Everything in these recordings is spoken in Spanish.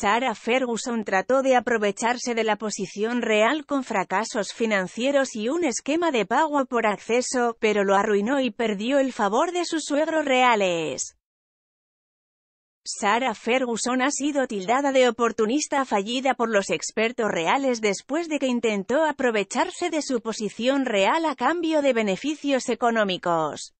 Sarah Ferguson trató de aprovecharse de la posición real con fracasos financieros y un esquema de pago por acceso, pero lo arruinó y perdió el favor de sus suegros reales. Sarah Ferguson ha sido tildada de oportunista fallida por los expertos reales después de que intentó aprovecharse de su posición real a cambio de beneficios económicos.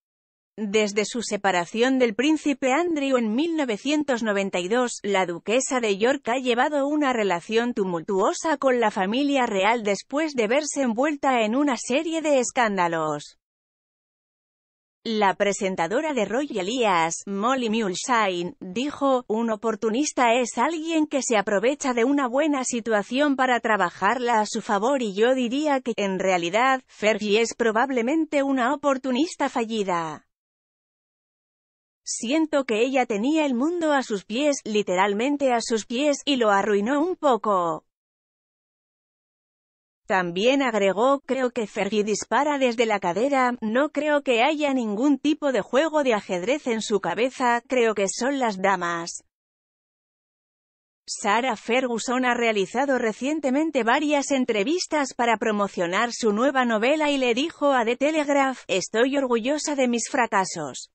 Desde su separación del príncipe Andrew en 1992, la duquesa de York ha llevado una relación tumultuosa con la familia real después de verse envuelta en una serie de escándalos. La presentadora de Roy Elias, Molly Muleshine, dijo, un oportunista es alguien que se aprovecha de una buena situación para trabajarla a su favor y yo diría que, en realidad, Fergie es probablemente una oportunista fallida. Siento que ella tenía el mundo a sus pies, literalmente a sus pies, y lo arruinó un poco. También agregó, creo que Fergie dispara desde la cadera, no creo que haya ningún tipo de juego de ajedrez en su cabeza, creo que son las damas. Sarah Ferguson ha realizado recientemente varias entrevistas para promocionar su nueva novela y le dijo a The Telegraph, estoy orgullosa de mis fracasos.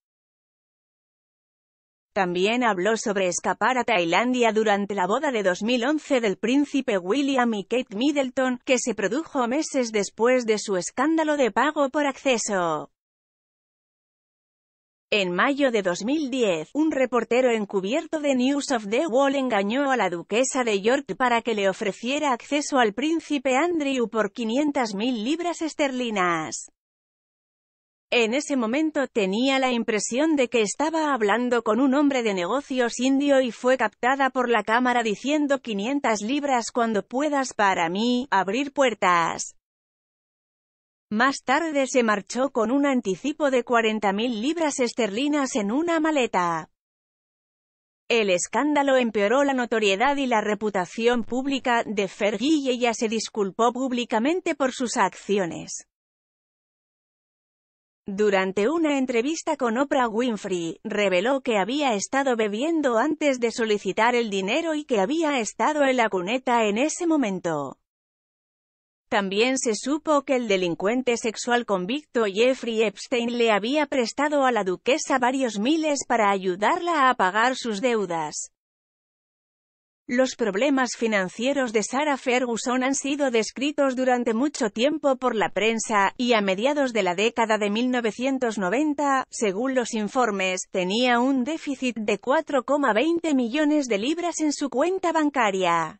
También habló sobre escapar a Tailandia durante la boda de 2011 del príncipe William y Kate Middleton, que se produjo meses después de su escándalo de pago por acceso. En mayo de 2010, un reportero encubierto de News of the Wall engañó a la duquesa de York para que le ofreciera acceso al príncipe Andrew por 500.000 libras esterlinas. En ese momento tenía la impresión de que estaba hablando con un hombre de negocios indio y fue captada por la cámara diciendo 500 libras cuando puedas para mí, abrir puertas. Más tarde se marchó con un anticipo de 40.000 libras esterlinas en una maleta. El escándalo empeoró la notoriedad y la reputación pública de Fergie y ella se disculpó públicamente por sus acciones. Durante una entrevista con Oprah Winfrey, reveló que había estado bebiendo antes de solicitar el dinero y que había estado en la cuneta en ese momento. También se supo que el delincuente sexual convicto Jeffrey Epstein le había prestado a la duquesa varios miles para ayudarla a pagar sus deudas. Los problemas financieros de Sarah Ferguson han sido descritos durante mucho tiempo por la prensa, y a mediados de la década de 1990, según los informes, tenía un déficit de 4,20 millones de libras en su cuenta bancaria.